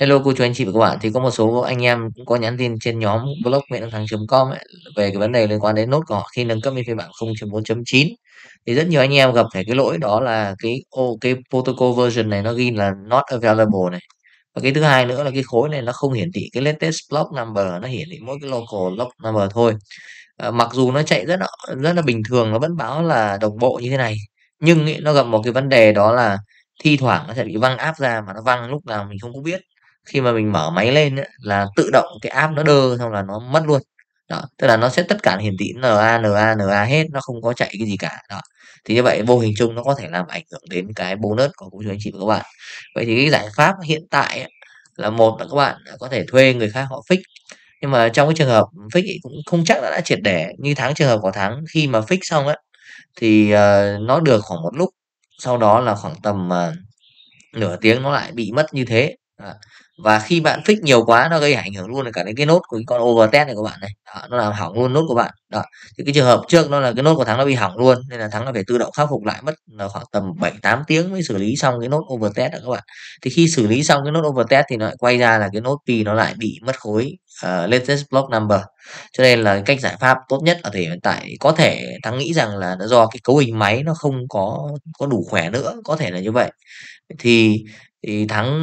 Hello cô chú anh chị và các bạn, thì có một số anh em cũng có nhắn tin trên nhóm blog Nguyễn Thắng.com về cái vấn đề liên quan đến nốt của họ khi nâng cấp lên phiên bản 0.4.9 thì rất nhiều anh em gặp phải cái lỗi đó là cái ô oh, cái protocol version này nó ghi là not available này và cái thứ hai nữa là cái khối này nó không hiển thị cái latest block number nó hiển thị mỗi cái local block number thôi à, mặc dù nó chạy rất là rất là bình thường nó vẫn báo là đồng bộ như thế này nhưng ý, nó gặp một cái vấn đề đó là thi thoảng nó sẽ bị văng áp ra mà nó văng lúc nào mình không có biết khi mà mình mở máy lên ấy, là tự động cái app nó đơ xong là nó mất luôn đó tức là nó sẽ tất cả hiển thị na na na hết nó không có chạy cái gì cả đó thì như vậy vô hình chung nó có thể làm ảnh hưởng đến cái bonus của cô chú anh chị và các bạn vậy thì cái giải pháp hiện tại ấy, là một là các bạn có thể thuê người khác họ fix nhưng mà trong cái trường hợp fix cũng không chắc đã, đã triệt để như tháng trường hợp của tháng khi mà fix xong á thì uh, nó được khoảng một lúc sau đó là khoảng tầm uh, nửa tiếng nó lại bị mất như thế à, và khi bạn fix nhiều quá nó gây ảnh hưởng luôn cả đến cái nốt của con overtest này của bạn này đó, nó làm hỏng luôn nốt của bạn đó thì cái trường hợp trước nó là cái nốt của thắng nó bị hỏng luôn nên là thắng nó phải tự động khắc phục lại mất khoảng tầm 7 8 tiếng mới xử lý xong cái nốt overtest đó các bạn thì khi xử lý xong cái nốt overtest thì nó lại quay ra là cái nốt pi nó lại bị mất khối uh, latest block number cho nên là cách giải pháp tốt nhất ở thời hiện tại có thể thắng nghĩ rằng là nó do cái cấu hình máy nó không có có đủ khỏe nữa có thể là như vậy thì thì Thắng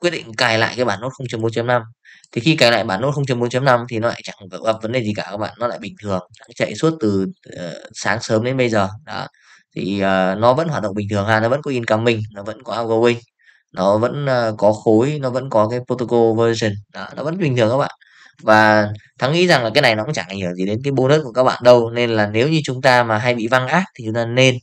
quyết định cài lại cái bản nốt 0.4.5 thì khi cài lại bản nốt 0.4.5 thì nó lại chẳng gặp vấn đề gì cả các bạn nó lại bình thường Thắng chạy suốt từ uh, sáng sớm đến bây giờ đó thì uh, nó vẫn hoạt động bình thường ha nó vẫn có incoming nó vẫn có outgoing nó vẫn uh, có khối nó vẫn có cái protocol version đó, nó vẫn bình thường các bạn và thắng nghĩ rằng là cái này nó cũng chẳng ảnh hưởng gì đến cái bonus của các bạn đâu nên là nếu như chúng ta mà hay bị văng ác thì chúng ta nên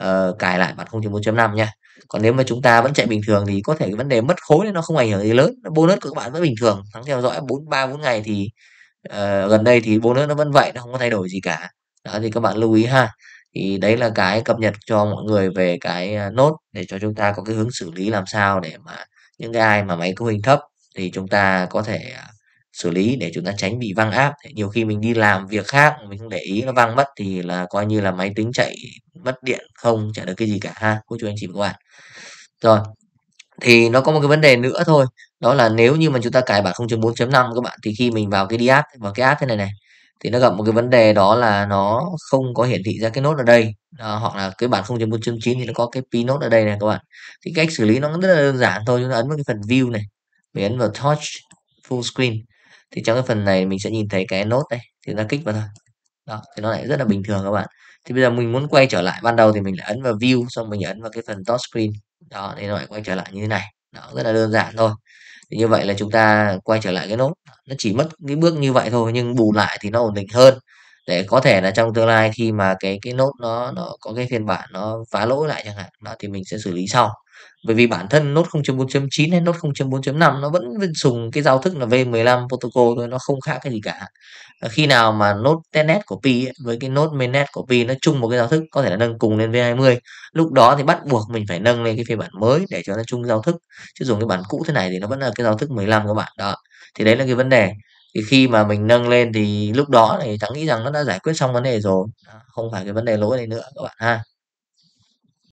uh, cài lại bản 0.4.5 nha còn nếu mà chúng ta vẫn chạy bình thường thì có thể vấn đề mất khối nó không ảnh hưởng gì lớn bonus của các bạn vẫn bình thường thắng theo dõi bốn ba bốn ngày thì uh, gần đây thì bonus nó vẫn vậy nó không có thay đổi gì cả đó thì các bạn lưu ý ha thì đấy là cái cập nhật cho mọi người về cái à, nốt để cho chúng ta có cái hướng xử lý làm sao để mà những cái ai mà máy cấu hình thấp thì chúng ta có thể à, xử lý để chúng ta tránh bị văng áp nhiều khi mình đi làm việc khác mình không để ý nó văng mất thì là coi như là máy tính chạy mất điện không chả được cái gì cả ha cô chú anh chị và các bạn rồi thì nó có một cái vấn đề nữa thôi đó là nếu như mà chúng ta cài bản 0.4.5 các bạn thì khi mình vào cái đi app vào cái app thế này này thì nó gặp một cái vấn đề đó là nó không có hiển thị ra cái nốt ở đây à, hoặc là cái bản 0.4.9 thì nó có cái p nốt ở đây này các bạn thì cách xử lý nó rất là đơn giản thôi chúng ta ấn vào cái phần view này mình ấn vào touch full screen thì trong cái phần này mình sẽ nhìn thấy cái nốt đây thì ta kích vào thôi đó thì nó lại rất là bình thường các bạn thì bây giờ mình muốn quay trở lại ban đầu thì mình lại ấn vào view xong mình ấn vào cái phần top screen đó thì nó lại quay trở lại như thế này đó rất là đơn giản thôi thì như vậy là chúng ta quay trở lại cái nốt nó chỉ mất cái bước như vậy thôi nhưng bù lại thì nó ổn định hơn để có thể là trong tương lai khi mà cái cái nốt nó nó có cái phiên bản nó phá lỗi lại chẳng hạn đó thì mình sẽ xử lý sau bởi vì bản thân nốt 0.4.9 hay nốt 0.4.5 nó vẫn dùng cái giao thức là V15 protocol thôi nó không khác cái gì cả khi nào mà nốt testnet của pi với cái nốt mainnet của pi nó chung một cái giao thức có thể là nâng cùng lên V20 lúc đó thì bắt buộc mình phải nâng lên cái phiên bản mới để cho nó chung giao thức chứ dùng cái bản cũ thế này thì nó vẫn là cái giao thức 15 các bạn đó thì đấy là cái vấn đề thì khi mà mình nâng lên thì lúc đó thì thắng nghĩ rằng nó đã giải quyết xong vấn đề rồi không phải cái vấn đề lỗi này nữa các bạn ha